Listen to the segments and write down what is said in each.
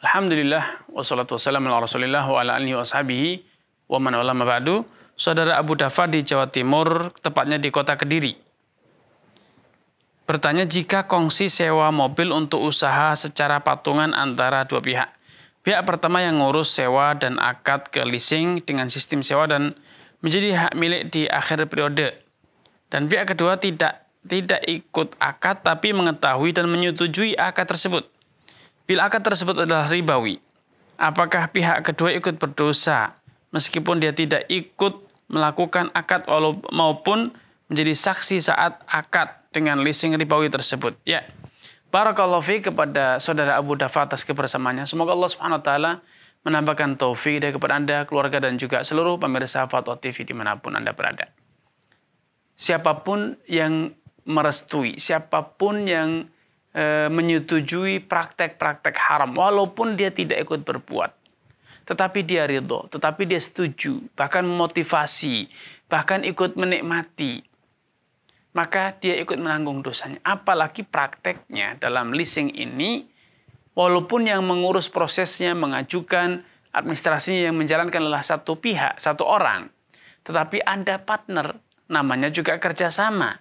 Alhamdulillah, wassalatu wassalamu ala rasulillah wa ala alihi washabihi wa man ma ba'du. Saudara Abu Dafa di Jawa Timur, tepatnya di kota Kediri. Bertanya jika kongsi sewa mobil untuk usaha secara patungan antara dua pihak. Pihak pertama yang ngurus sewa dan akad ke leasing dengan sistem sewa dan menjadi hak milik di akhir periode. Dan pihak kedua tidak tidak ikut akad tapi mengetahui dan menyetujui akad tersebut Bil akad tersebut adalah ribawi. Apakah pihak kedua ikut berdosa meskipun dia tidak ikut melakukan akad maupun menjadi saksi saat akad dengan leasing ribawi tersebut? Ya. Barakallahu fi kepada saudara Abu Dafa atas kebersamaannya. Semoga Allah Subhanahu wa taala menambahkan taufik dari kepada Anda, keluarga dan juga seluruh pemirsa Fatwa TV dimanapun Anda berada. Siapapun yang merestui, siapapun yang e, menyetujui praktek-praktek haram walaupun dia tidak ikut berbuat. Tetapi dia ridho, tetapi dia setuju, bahkan memotivasi, bahkan ikut menikmati. Maka dia ikut menanggung dosanya. Apalagi prakteknya dalam leasing ini, walaupun yang mengurus prosesnya, mengajukan administrasinya yang menjalankan adalah satu pihak, satu orang. Tetapi Anda partner, namanya juga kerjasama.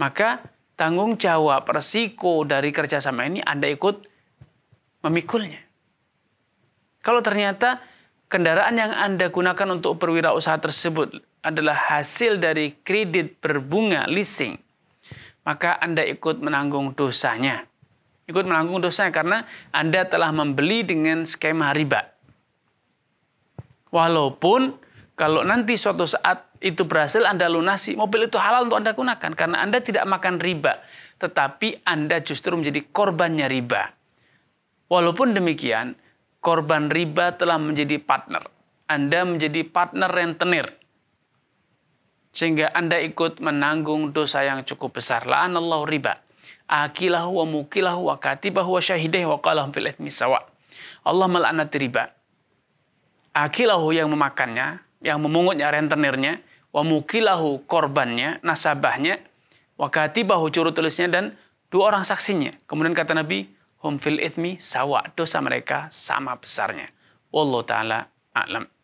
Maka tanggung jawab, resiko dari kerjasama ini Anda ikut memikulnya. Kalau ternyata kendaraan yang Anda gunakan untuk berwirausaha tersebut adalah hasil dari kredit berbunga leasing, maka Anda ikut menanggung dosanya. Ikut menanggung dosanya karena Anda telah membeli dengan skema riba. Walaupun kalau nanti suatu saat itu berhasil Anda lunasi, mobil itu halal untuk Anda gunakan karena Anda tidak makan riba, tetapi Anda justru menjadi korbannya riba. Walaupun demikian, korban riba telah menjadi partner. Anda menjadi partner rentenir. Sehingga Anda ikut menanggung dosa yang cukup besar. allah riba. Akilahu wa mukilahu wa katibahu wa syahideh wa qalahum fil sawa. Allah melaknati riba. Akilahu yang memakannya, yang memungutnya rentenirnya wa mukilahu korbannya, nasabahnya, wa katibahu curu tulisnya dan dua orang saksinya. Kemudian kata Nabi, hum fil ithmi sawa, dosa mereka sama besarnya. Wallahu taala a'lam.